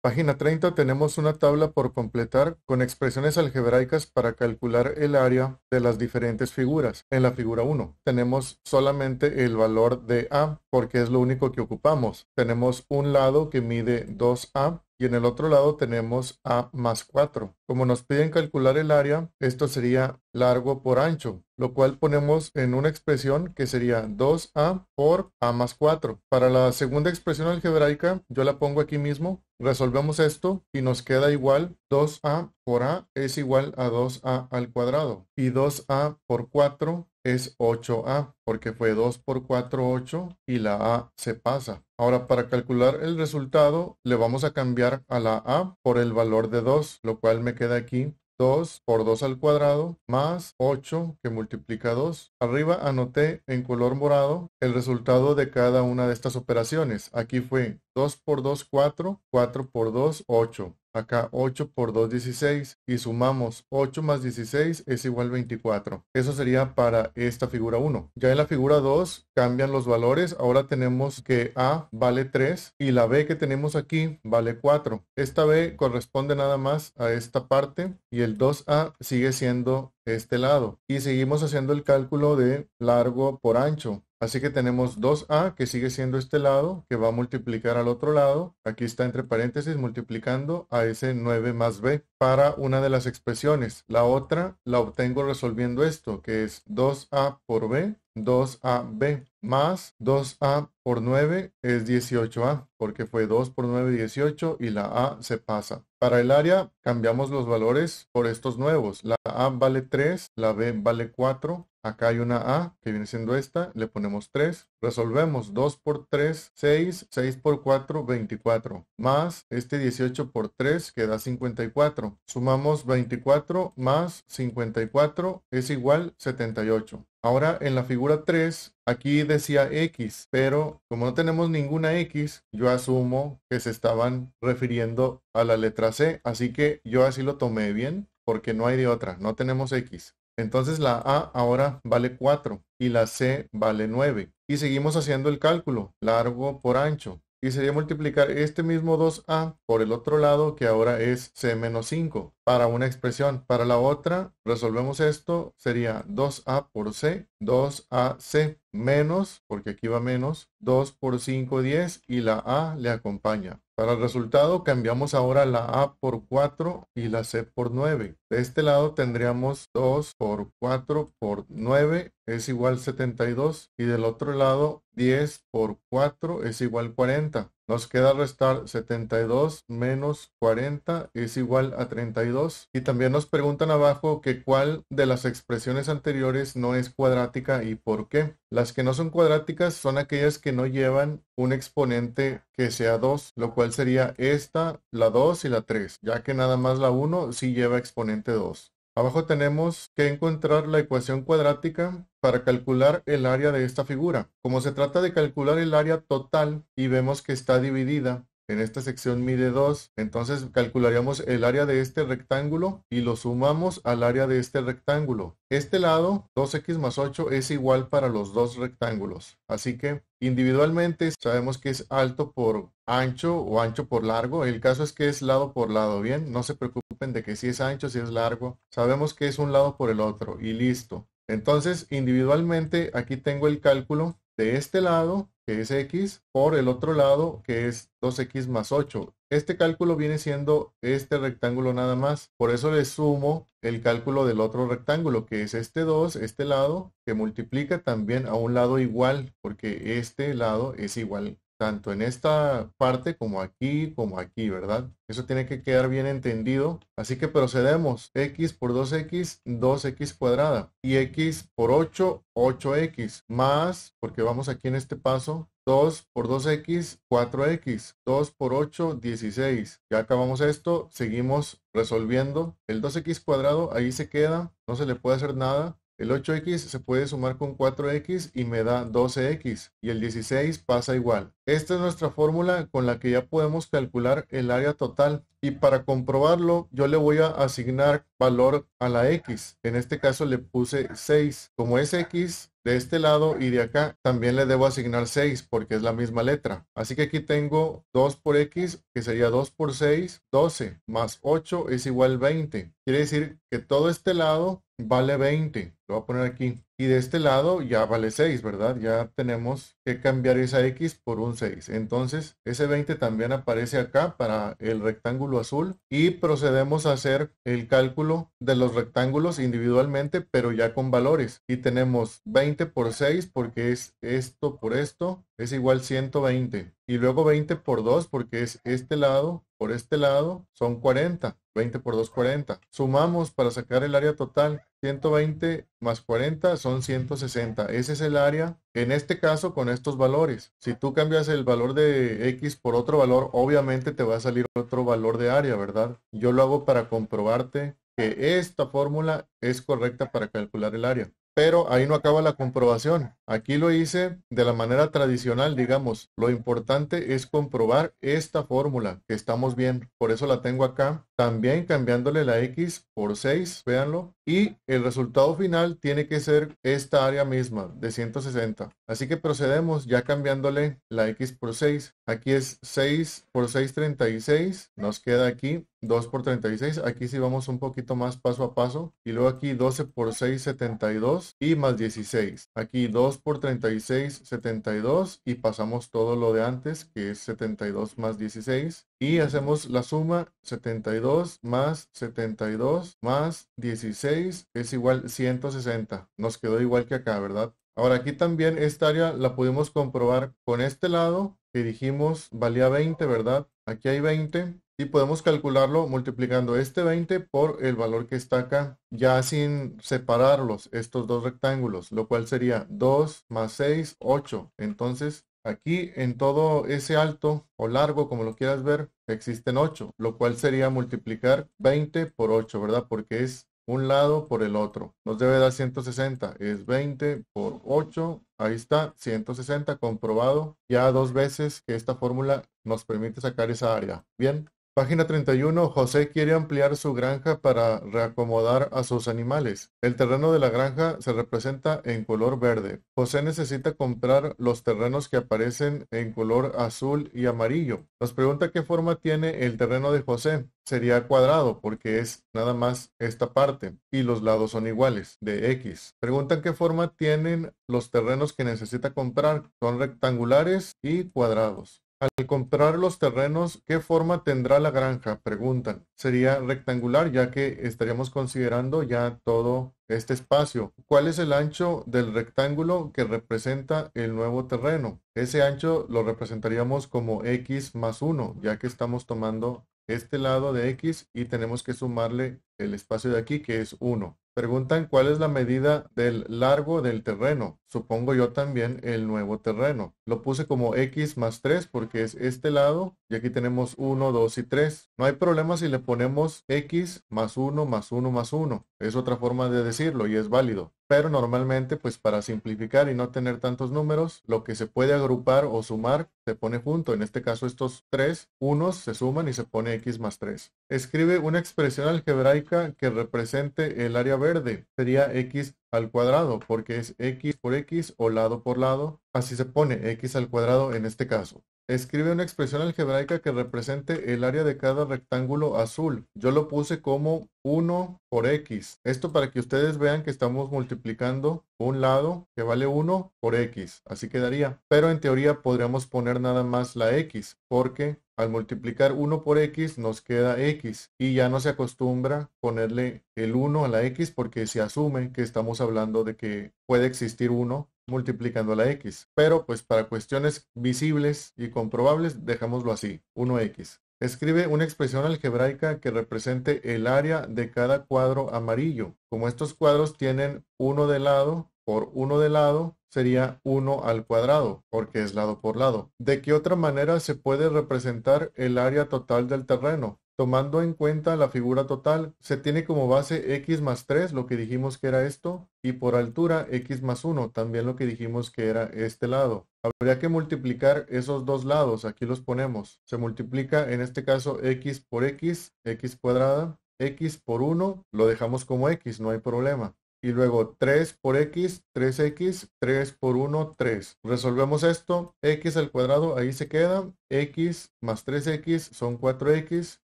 Página 30 tenemos una tabla por completar con expresiones algebraicas para calcular el área de las diferentes figuras. En la figura 1 tenemos solamente el valor de A porque es lo único que ocupamos. Tenemos un lado que mide 2A y en el otro lado tenemos a más 4. Como nos piden calcular el área, esto sería largo por ancho, lo cual ponemos en una expresión que sería 2a por a más 4. Para la segunda expresión algebraica, yo la pongo aquí mismo, resolvemos esto y nos queda igual 2a por a es igual a 2a al cuadrado y 2a por 4 es 8A, porque fue 2 por 4, 8 y la A se pasa. Ahora para calcular el resultado le vamos a cambiar a la A por el valor de 2, lo cual me queda aquí 2 por 2 al cuadrado más 8 que multiplica 2. Arriba anoté en color morado el resultado de cada una de estas operaciones. Aquí fue 2 por 2, 4, 4 por 2, 8. Acá 8 por 2, 16. Y sumamos 8 más 16 es igual 24. Eso sería para esta figura 1. Ya en la figura 2 cambian los valores. Ahora tenemos que A vale 3 y la B que tenemos aquí vale 4. Esta B corresponde nada más a esta parte y el 2A sigue siendo este lado. Y seguimos haciendo el cálculo de largo por ancho. Así que tenemos 2a que sigue siendo este lado, que va a multiplicar al otro lado. Aquí está entre paréntesis multiplicando a ese 9 más b para una de las expresiones. La otra la obtengo resolviendo esto, que es 2a por b, 2ab más 2a por 9 es 18a, porque fue 2 por 9, 18 y la a se pasa. Para el área cambiamos los valores por estos nuevos. La a vale 3, la b vale 4, Acá hay una A que viene siendo esta. Le ponemos 3. Resolvemos 2 por 3, 6. 6 por 4, 24. Más este 18 por 3 que da 54. Sumamos 24 más 54 es igual 78. Ahora en la figura 3, aquí decía X, pero como no tenemos ninguna X, yo asumo que se estaban refiriendo a la letra C, así que yo así lo tomé bien, porque no hay de otra, no tenemos X. Entonces la A ahora vale 4 y la C vale 9. Y seguimos haciendo el cálculo, largo por ancho. Y sería multiplicar este mismo 2A por el otro lado que ahora es C menos 5 para una expresión. Para la otra, resolvemos esto, sería 2A por C, 2AC menos, porque aquí va menos, 2 por 5, 10 y la A le acompaña. Para el resultado cambiamos ahora la A por 4 y la C por 9. De este lado tendríamos 2 por 4 por 9 es igual 72 y del otro lado 10 por 4 es igual 40. Nos queda restar 72 menos 40 es igual a 32. Y también nos preguntan abajo que cuál de las expresiones anteriores no es cuadrática y por qué. Las que no son cuadráticas son aquellas que no llevan un exponente que sea 2, lo cual sería esta, la 2 y la 3, ya que nada más la 1 sí lleva exponente 2. Abajo tenemos que encontrar la ecuación cuadrática para calcular el área de esta figura. Como se trata de calcular el área total y vemos que está dividida en esta sección mide 2. Entonces calcularíamos el área de este rectángulo y lo sumamos al área de este rectángulo. Este lado, 2x más 8, es igual para los dos rectángulos. Así que individualmente sabemos que es alto por ancho o ancho por largo. El caso es que es lado por lado, ¿bien? No se preocupen de que si es ancho, si es largo. Sabemos que es un lado por el otro y listo. Entonces, individualmente, aquí tengo el cálculo de este lado que es x, por el otro lado, que es 2x más 8. Este cálculo viene siendo este rectángulo nada más. Por eso le sumo el cálculo del otro rectángulo, que es este 2, este lado, que multiplica también a un lado igual, porque este lado es igual tanto en esta parte como aquí, como aquí, ¿verdad? Eso tiene que quedar bien entendido. Así que procedemos. X por 2X, 2X cuadrada. Y X por 8, 8X. Más, porque vamos aquí en este paso, 2 por 2x, 4x. 2 por 8, 16. Ya acabamos esto. Seguimos resolviendo. El 2x cuadrado ahí se queda. No se le puede hacer nada. El 8x se puede sumar con 4x y me da 12x y el 16 pasa igual. Esta es nuestra fórmula con la que ya podemos calcular el área total y para comprobarlo yo le voy a asignar valor a la x. En este caso le puse 6. Como es x, de este lado y de acá también le debo asignar 6 porque es la misma letra. Así que aquí tengo 2 por x que sería 2 por 6, 12 más 8 es igual 20. Quiere decir que todo este lado vale 20, lo voy a poner aquí. Y de este lado ya vale 6, ¿verdad? Ya tenemos que cambiar esa X por un 6. Entonces, ese 20 también aparece acá para el rectángulo azul. Y procedemos a hacer el cálculo de los rectángulos individualmente, pero ya con valores. Y tenemos 20 por 6, porque es esto por esto, es igual 120. Y luego 20 por 2, porque es este lado por este lado, son 40. 20 por 2, 40. Sumamos para sacar el área total. 120 más 40 son 160. Ese es el área, en este caso, con estos valores. Si tú cambias el valor de X por otro valor, obviamente te va a salir otro valor de área, ¿verdad? Yo lo hago para comprobarte que esta fórmula es correcta para calcular el área. Pero ahí no acaba la comprobación. Aquí lo hice de la manera tradicional, digamos. Lo importante es comprobar esta fórmula, que estamos bien. Por eso la tengo acá. También cambiándole la X por 6, véanlo. Y el resultado final tiene que ser esta área misma, de 160. Así que procedemos ya cambiándole la X por 6. Aquí es 6 por 6, 36. Nos queda aquí 2 por 36, aquí sí vamos un poquito más paso a paso. Y luego aquí 12 por 6, 72 y más 16. Aquí 2 por 36, 72 y pasamos todo lo de antes, que es 72 más 16. Y hacemos la suma 72 más 72 más 16 es igual 160. Nos quedó igual que acá, ¿verdad? Ahora aquí también esta área la pudimos comprobar con este lado que dijimos valía 20, ¿verdad? Aquí hay 20 y podemos calcularlo multiplicando este 20 por el valor que está acá, ya sin separarlos estos dos rectángulos, lo cual sería 2 más 6, 8. Entonces aquí en todo ese alto o largo, como lo quieras ver, existen 8, lo cual sería multiplicar 20 por 8, ¿verdad? Porque es un lado por el otro. Nos debe dar 160. Es 20 por 8. Ahí está, 160 comprobado. Ya dos veces que esta fórmula nos permite sacar esa área. Bien, Página 31. José quiere ampliar su granja para reacomodar a sus animales. El terreno de la granja se representa en color verde. José necesita comprar los terrenos que aparecen en color azul y amarillo. Nos pregunta qué forma tiene el terreno de José sería cuadrado porque es nada más esta parte y los lados son iguales de X. Preguntan qué forma tienen los terrenos que necesita comprar. Son rectangulares y cuadrados. Al comprar los terrenos, ¿qué forma tendrá la granja? Preguntan. Sería rectangular, ya que estaríamos considerando ya todo este espacio. ¿Cuál es el ancho del rectángulo que representa el nuevo terreno? Ese ancho lo representaríamos como x más 1, ya que estamos tomando este lado de x y tenemos que sumarle el espacio de aquí, que es 1. Preguntan cuál es la medida del largo del terreno supongo yo también, el nuevo terreno. Lo puse como x más 3 porque es este lado y aquí tenemos 1, 2 y 3. No hay problema si le ponemos x más 1 más 1 más 1. Es otra forma de decirlo y es válido. Pero normalmente, pues para simplificar y no tener tantos números, lo que se puede agrupar o sumar se pone junto. En este caso, estos tres unos se suman y se pone x más 3. Escribe una expresión algebraica que represente el área verde. Sería x al cuadrado, porque es x por x o lado por lado. Así se pone x al cuadrado en este caso. Escribe una expresión algebraica que represente el área de cada rectángulo azul. Yo lo puse como 1 por x. Esto para que ustedes vean que estamos multiplicando un lado que vale 1 por x. Así quedaría. Pero en teoría podríamos poner nada más la x porque al multiplicar 1 por x nos queda x y ya no se acostumbra ponerle el 1 a la x porque se asume que estamos hablando de que puede existir 1 multiplicando la x. Pero pues para cuestiones visibles y comprobables dejémoslo así, 1x. Escribe una expresión algebraica que represente el área de cada cuadro amarillo. Como estos cuadros tienen 1 de lado por 1 de lado, sería 1 al cuadrado, porque es lado por lado. ¿De qué otra manera se puede representar el área total del terreno? Tomando en cuenta la figura total, se tiene como base x más 3, lo que dijimos que era esto, y por altura x más 1, también lo que dijimos que era este lado. Habría que multiplicar esos dos lados, aquí los ponemos. Se multiplica en este caso x por x, x cuadrada, x por 1, lo dejamos como x, no hay problema y luego 3 por x, 3x, 3 por 1, 3. Resolvemos esto, x al cuadrado, ahí se queda, x más 3x son 4x,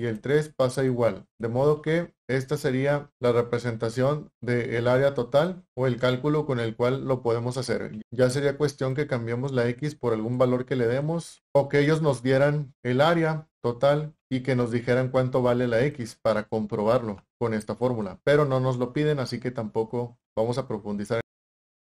y el 3 pasa igual, de modo que esta sería la representación del área total o el cálculo con el cual lo podemos hacer. Ya sería cuestión que cambiemos la X por algún valor que le demos o que ellos nos dieran el área total y que nos dijeran cuánto vale la X para comprobarlo con esta fórmula. Pero no nos lo piden, así que tampoco vamos a profundizar